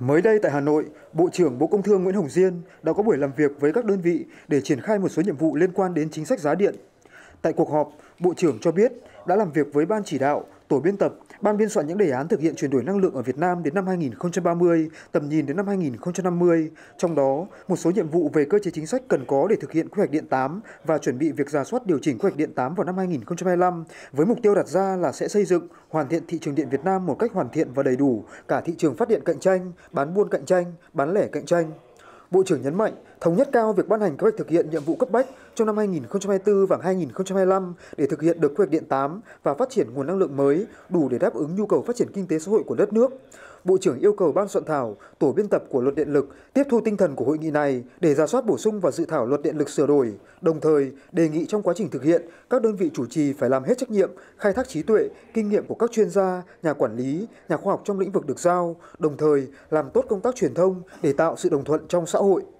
Mới đây tại Hà Nội, Bộ trưởng Bộ Công Thương Nguyễn Hồng Diên đã có buổi làm việc với các đơn vị để triển khai một số nhiệm vụ liên quan đến chính sách giá điện. Tại cuộc họp, Bộ trưởng cho biết đã làm việc với Ban chỉ đạo tổ biên tập, ban biên soạn những đề án thực hiện chuyển đổi năng lượng ở Việt Nam đến năm 2030, tầm nhìn đến năm 2050. Trong đó, một số nhiệm vụ về cơ chế chính sách cần có để thực hiện quy hoạch điện 8 và chuẩn bị việc giả soát điều chỉnh quy hoạch điện 8 vào năm 2025 với mục tiêu đặt ra là sẽ xây dựng, hoàn thiện thị trường điện Việt Nam một cách hoàn thiện và đầy đủ cả thị trường phát điện cạnh tranh, bán buôn cạnh tranh, bán lẻ cạnh tranh. Bộ trưởng nhấn mạnh, thống nhất cao việc ban hành kế hoạch thực hiện nhiệm vụ cấp bách trong năm 2024 và 2025 để thực hiện được quy hoạch điện 8 và phát triển nguồn năng lượng mới đủ để đáp ứng nhu cầu phát triển kinh tế xã hội của đất nước. Bộ trưởng yêu cầu ban soạn thảo, tổ biên tập của luật điện lực tiếp thu tinh thần của hội nghị này để ra soát bổ sung và dự thảo luật điện lực sửa đổi, đồng thời đề nghị trong quá trình thực hiện, các đơn vị chủ trì phải làm hết trách nhiệm, khai thác trí tuệ, kinh nghiệm của các chuyên gia, nhà quản lý, nhà khoa học trong lĩnh vực được giao, đồng thời làm tốt công tác truyền thông để tạo sự đồng thuận trong xã hội.